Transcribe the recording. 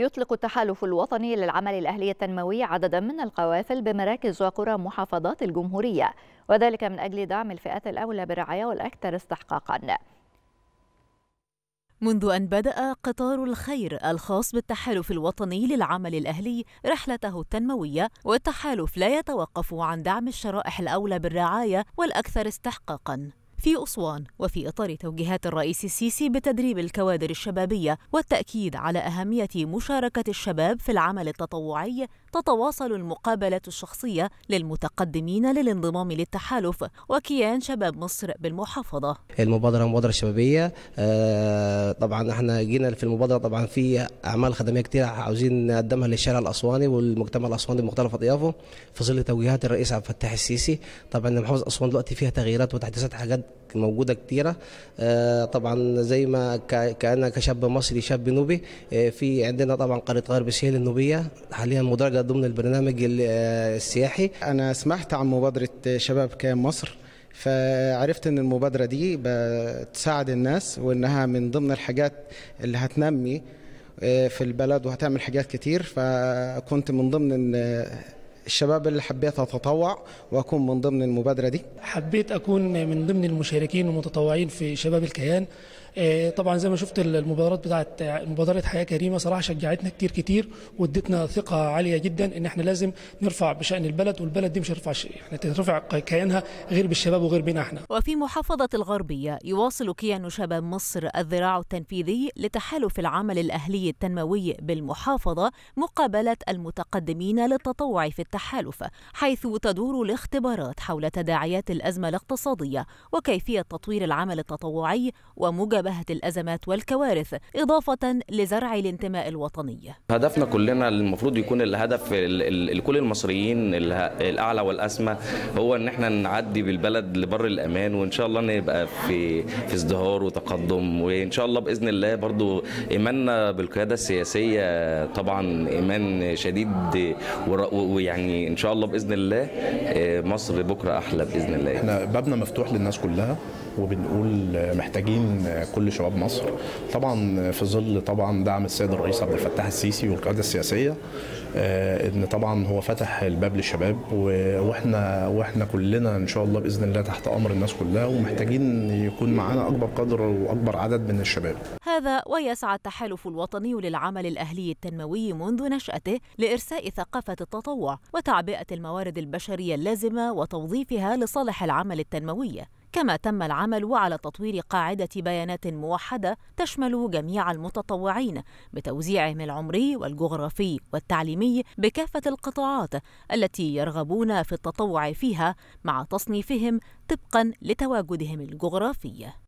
يطلق التحالف الوطني للعمل الأهلي التنموي عددا من القوافل بمراكز وقرى محافظات الجمهورية وذلك من أجل دعم الفئات الأولى بالرعاية والأكثر استحقاقا منذ أن بدأ قطار الخير الخاص بالتحالف الوطني للعمل الأهلي رحلته التنموية والتحالف لا يتوقف عن دعم الشرائح الأولى بالرعاية والأكثر استحقاقاً في أسوان وفي إطار توجيهات الرئيس السيسي بتدريب الكوادر الشبابية والتأكيد على أهمية مشاركة الشباب في العمل التطوعي تتواصل المقابلات الشخصية للمتقدمين للانضمام للتحالف وكيان شباب مصر بالمحافظة المبادرة مبادرة شبابية آه، طبعا احنا جينا في المبادرة طبعا في أعمال خدمية كتير عاوزين نقدمها للشارع الأسواني والمجتمع الأسواني بمختلف أطيافه في ظل توجيهات الرئيس عبد الفتاح السيسي طبعا محافظة أسوان دلوقتي فيها تغييرات وتحديثات حاجات موجودة كتيرة آه، طبعا زي ما كأنا كشاب مصري شاب نوبي آه، في عندنا طبعا قرية غرب سهيل النوبية حاليا مدرجة ضمن البرنامج آه، السياحي أنا سمعت عن مبادرة شباب كام مصر فعرفت ان المبادره دي بتساعد الناس وانها من ضمن الحاجات اللي هتنمي في البلد وهتعمل حاجات كتير فكنت من ضمن الشباب اللي حبيت اتطوع واكون من ضمن المبادره دي حبيت اكون من ضمن المشاركين والمتطوعين في شباب الكيان آه، طبعا زي ما شفت المبادرات بتاعه مبادره حياه كريمه صراحه شجعتنا كتير كتير وادتنا ثقه عاليه جدا ان احنا لازم نرفع بشان البلد والبلد دي مش هترفع احنا يعني ترفع كيانها غير بالشباب وغير بينا احنا وفي محافظه الغربيه يواصل كيان شباب مصر الذراع التنفيذي لتحالف العمل الاهلي التنموي بالمحافظه مقابله المتقدمين للتطوع في التحالف حيث تدور الاختبارات حول تداعيات الازمه الاقتصاديه وكيفيه تطوير العمل التطوعي وموجب مواجهة الأزمات والكوارث إضافة لزرع الانتماء الوطني هدفنا كلنا المفروض يكون الهدف لكل المصريين الأعلى والأسمى هو أن احنا نعدي بالبلد لبر الأمان وإن شاء الله نبقى في في ازدهار وتقدم وإن شاء الله بإذن الله برضو إيماننا بالقيادة السياسية طبعا إيمان شديد ويعني إن شاء الله بإذن الله آه، مصر بكرة أحلى بإذن الله احنا بابنا مفتوح للناس كلها وبنقول محتاجين كل شباب مصر طبعا في ظل طبعا دعم السيد الرئيس عبد الفتاح السيسي والقياده السياسيه آه، ان طبعا هو فتح الباب للشباب واحنا واحنا كلنا ان شاء الله باذن الله تحت امر الناس كلها ومحتاجين يكون معانا اكبر قدر واكبر عدد من الشباب. هذا ويسعى التحالف الوطني للعمل الاهلي التنموي منذ نشاته لارساء ثقافه التطوع وتعبئه الموارد البشريه اللازمه وتوظيفها لصالح العمل التنموي كما تم العمل على تطوير قاعدة بيانات موحدة تشمل جميع المتطوعين بتوزيعهم العمري والجغرافي والتعليمي بكافة القطاعات التي يرغبون في التطوع فيها مع تصنيفهم طبقا لتواجدهم الجغرافي